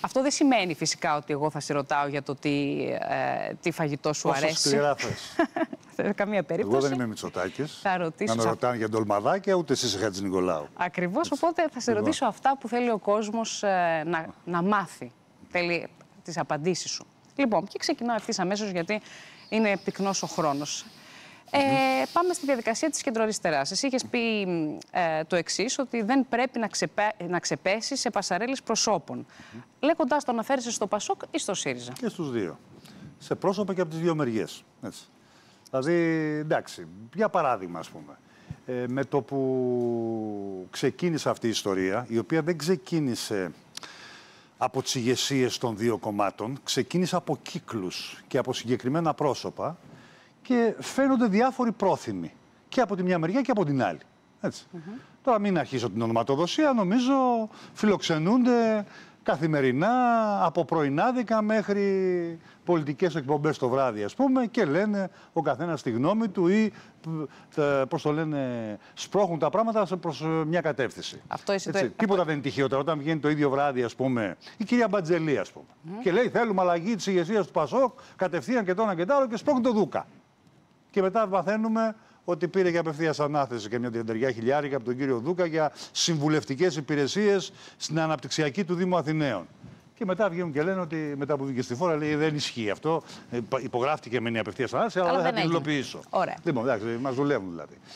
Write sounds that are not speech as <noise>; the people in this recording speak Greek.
αυτό δεν σημαίνει φυσικά ότι εγώ θα σε ρωτάω για το τι, ε, τι φαγητό σου Πόσο αρέσει. σκληρά <laughs> θες. Καμία περίπτωση. Εγώ δεν είμαι Μητσοτάκης. Θα ρωτήσω. Να με ρωτάνε για ντολμαδάκια, ούτε εσύ Χατζη Νικολάου. Ακριβώς. Οπότε θα σε λοιπόν. ρωτήσω αυτά που θέλει ο κόσμος ε, να, να μάθει. Θέλει τις απαντήσεις σου. Λοιπόν, και ξεκινάω ευθύς αμέσως γιατί είναι πυκνός ο χρόνος. Ε, πάμε στη διαδικασία της κεντροαριστεράς. Εσύ είχες πει ε, το εξής, ότι δεν πρέπει να, να ξεπέσεις σε πασαρέλες προσώπων. Mm -hmm. Λέγοντα το αναφέρεσαι στο Πασόκ ή στο ΣΥΡΙΖΑ. Και στους δύο. Σε πρόσωπα και από τις δύο μεριές. Δηλαδή, εντάξει, για παράδειγμα, ας πούμε. Ε, με το που ξεκίνησε αυτή η ιστορία, η οποία δεν ξεκίνησε από τις ηγεσίες των δύο κομμάτων, ξεκίνησε από κύκλους και από συγκεκριμένα πρόσωπα και φαίνονται διάφοροι πρόθυμοι. Και από τη μια μεριά και από την άλλη. Έτσι. Τώρα μην αρχίσω την ονοματοδοσία, νομίζω φιλοξενούνται καθημερινά, από πρωινάδικα μέχρι πολιτικές εκπομπές το βράδυ ας πούμε και λένε ο καθένας τη γνώμη του ή ε, πώς το λένε σπρώχνουν τα πράγματα προς ε, μια κατεύθυνση. Αυτό Έτσι, Τίποτα δεν είναι τυχαίο όταν βγαίνει το ίδιο βράδυ ας πούμε η κυρία Μπατζελή ας πούμε και λέει θέλουμε αλλαγή της ηγεσίας του Πασόκ κατευθείαν και τώρα και τ' και σπρώχνουν το Δούκα. Και μετά βαθαίνουμε ότι πήρε για απευθείας ανάθεση και μια τριανταριά χιλιάρικα από τον κύριο Δούκα για συμβουλευτικές υπηρεσίες στην αναπτυξιακή του Δήμου Αθηναίων. Και μετά βγαίνουν και λένε ότι μετά που βγήκε στη φόρα, λέει δεν ισχύει αυτό. Ε, υπογράφτηκε με μια απευθείας ανάθεση, αλλά, δεν θα την υλοποιήσω. Ωραία. Λοιπόν, εντάξει, μας δουλεύουν δηλαδή. Ε,